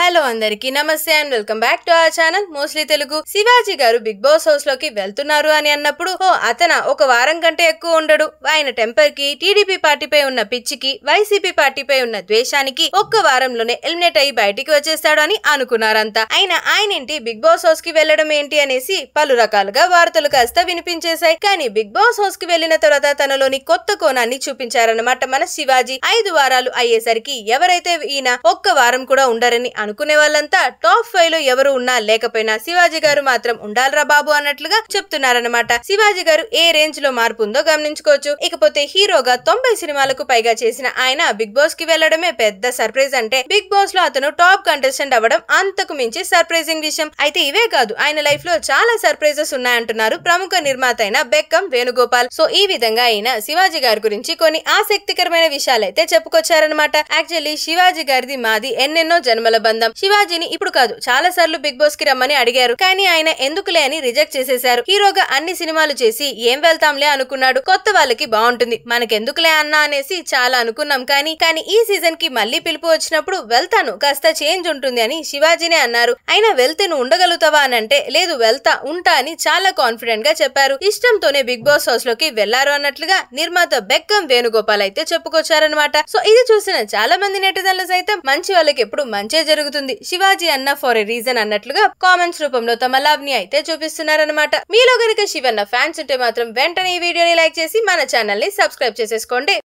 hello అందరికి నమస్తే and welcome back to ఆ channel mostly Telugu Shivaji garu Bigg boss house లోకి వెళ్తున్నారు అని అన్నప్పుడు ఓ అతన ఒక వారం కంటే ఎక్కువ ఉండడు ఆయన టెంపర్ కి టీడీపీ పార్టీపై ఉన్న పిచ్చికి వైసీపీ పార్టీపై ఉన్న ద్వేషానికి ఒక్క వారంలోనే ఎలిమినేట్ అయ్యి బయటికి వచ్చేస్తాడు అని అనుకున్నారంతా ఆయన ఆయన ఏంటి బిగ్ బాస్ హౌస్ కి వెళ్లడం ఏంటి అనేసి పలు రకాలుగా వార్తలు కాస్త వినిపించేశాయి కానీ బిగ్ బాస్ హౌస్ కి వెళ్లిన తర్వాత తనలోని కొత్త కోణాన్ని చూపించారన్నమాట మన శివాజీ ఐదు వారాలు అయ్యేసరికి ఎవరైతే ఈయన ఒక్క వారం కూడా ఉండరని అను అనుకునే వాళ్ళంతా టాప్ ఫైవ్ లో ఎవరు ఉన్నా లేకపోయినా శివాజీ గారు మాత్రం ఉండాలరా బాబు అన్నట్లుగా చెప్తున్నారనమాట శివాజీ గారు ఏ రేంజ్ లో మార్పు ఉందో గమనించుకోవచ్చు ఇకపోతే హీరోగా తొంభై సినిమాలకు పైగా చేసిన ఆయన బిగ్ బాస్ కి వెళ్లడమే పెద్ద సర్ప్రైజ్ అంటే బిగ్ బాస్ లో అతను టాప్ కంటెస్టెంట్ అవ్వడం అంతకు మించి సర్ప్రైజింగ్ విషయం అయితే ఇవే కాదు ఆయన లైఫ్ లో చాలా సర్ప్రైజెస్ ఉన్నాయంటున్నారు ప్రముఖ నిర్మాత అయిన బెక్కం వేణుగోపాల్ సో ఈ విధంగా ఆయన శివాజీ గారి గురించి కొన్ని ఆసక్తికరమైన విషయాలైతే చెప్పుకొచ్చారనమాట యాక్చువల్లీ శివాజీ గారిది మాది ఎన్నెన్నో జన్మల బంధం తెలుసుకుందాం శివాజీని ఇప్పుడు కాదు చాలా సార్లు బిగ్ బాస్ కి రమ్మని అడిగారు కానీ ఆయన ఎందుకులే అని రిజెక్ట్ చేసేశారు హీరోగా అన్ని సినిమాలు చేసి ఏం వెళ్తాంలే అనుకున్నాడు కొత్త వాళ్ళకి బాగుంటుంది మనకెందుకులే అన్నా అనేసి చాలా అనుకున్నాం కానీ కానీ ఈ సీజన్ కి మళ్ళీ పిలుపు వచ్చినప్పుడు వెళ్తాను కాస్త చేంజ్ ఉంటుంది అని శివాజీనే అన్నారు అయినా వెళ్తే నువ్వు ఉండగలుగుతావా అని అంటే లేదు వెళ్తా ఉంటా అని చాలా కాన్ఫిడెంట్ గా చెప్పారు ఇష్టంతోనే బిగ్ బాస్ హౌస్ లోకి వెళ్లారు అన్నట్లుగా నిర్మాత బెక్కం వేణుగోపాల్ అయితే చెప్పుకొచ్చారనమాట సో ఇది చూసిన చాలా మంది నెటిజన్లు సైతం మంచి వాళ్ళకి ఎప్పుడు మంచే జరుగుతుంది జరుగుతుంది శివాజీ అన్న ఫర్ ఎ రీజన్ అన్నట్లుగా కామెంట్స్ రూపంలో తమ లవ్ ని అయితే చూపిస్తున్నారనమాట మీలో గనుక శివన్న ఫ్యాన్స్ ఉంటే మాత్రం వెంటనే ఈ వీడియోని లైక్ చేసి మన ఛానల్ ని సబ్స్క్రైబ్ చేసేసుకోండి